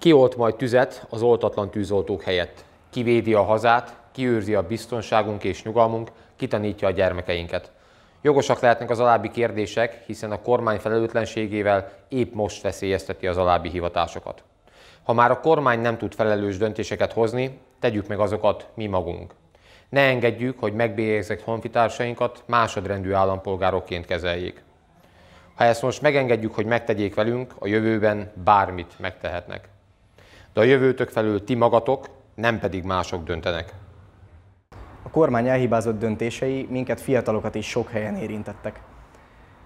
Kiolt majd tüzet az oltatlan tűzoltók helyett. Kivédi a hazát, kiőrzi a biztonságunk és nyugalmunk, kitanítja a gyermekeinket. Jogosak lehetnek az alábbi kérdések, hiszen a kormány felelőtlenségével épp most veszélyezteti az alábbi hivatásokat. Ha már a kormány nem tud felelős döntéseket hozni, tegyük meg azokat mi magunk. Ne engedjük, hogy megbélyegzett honfitársainkat másodrendű állampolgárokként kezeljék. Ha ezt most megengedjük, hogy megtegyék velünk, a jövőben bármit megtehetnek de a jövőtök felül ti magatok, nem pedig mások döntenek. A kormány elhibázott döntései minket fiatalokat is sok helyen érintettek.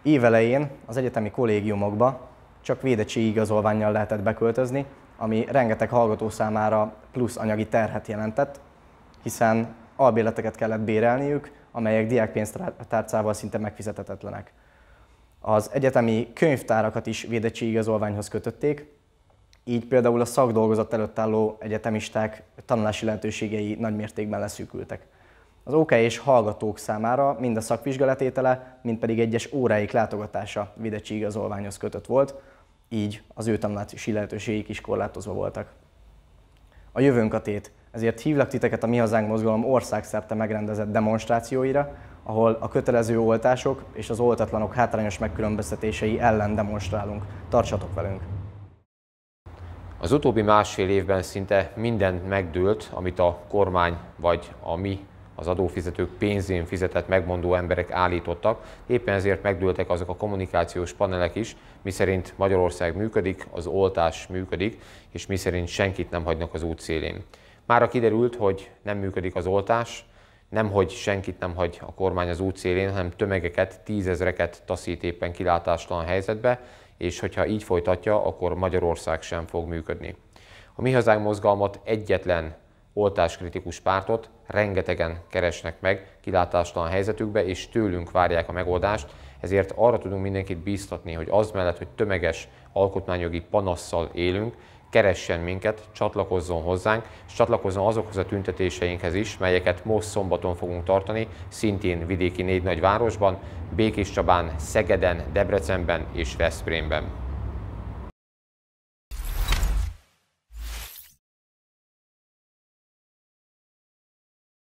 Évelején az egyetemi kollégiumokba csak védettségi igazolványjal lehetett beköltözni, ami rengeteg hallgató számára plusz anyagi terhet jelentett, hiszen albéleteket kellett bérelniük, amelyek diákpénztárcával szinte megfizetetetlenek. Az egyetemi könyvtárakat is védettségi igazolványhoz kötötték, így például a szakdolgozat előtt álló egyetemisták tanulási lehetőségei nagymértékben leszűkültek. Az OK és hallgatók számára mind a szakvizsgálatétele, mind pedig egyes óráik látogatása videcsi igazolványhoz kötött volt, így az ő tanulási lehetőségeik is korlátozva voltak. A jövőnk a tét, ezért hívlak titeket a Mi Hazánk Mozgalom országszerte megrendezett demonstrációira, ahol a kötelező oltások és az oltatlanok hátrányos megkülönböztetései ellen demonstrálunk. Tartsatok velünk! Az utóbbi másfél évben szinte minden megdőlt, amit a kormány vagy a mi az adófizetők pénzén fizetett megmondó emberek állítottak. Éppen ezért megdőltek azok a kommunikációs panelek is, miszerint Magyarország működik, az oltás működik, és miszerint senkit nem hagynak az út szélén. Mára kiderült, hogy nem működik az oltás, nem hogy senkit nem hagy a kormány az út szélén, hanem tömegeket, tízezreket taszít éppen kilátástalan helyzetbe, és hogyha így folytatja, akkor Magyarország sem fog működni. A Mi Hazánk mozgalmat egyetlen oltáskritikus pártot rengetegen keresnek meg kilátástalan helyzetükbe, és tőlünk várják a megoldást, ezért arra tudunk mindenkit bíztatni, hogy az mellett, hogy tömeges alkotmányjogi panasszal élünk, keressen minket, csatlakozzon hozzánk, és csatlakozzon azokhoz a tüntetéseinkhez is, melyeket most szombaton fogunk tartani, szintén vidéki négy nagy Békés Csabán, Szegeden, Debrecenben és Veszprémben.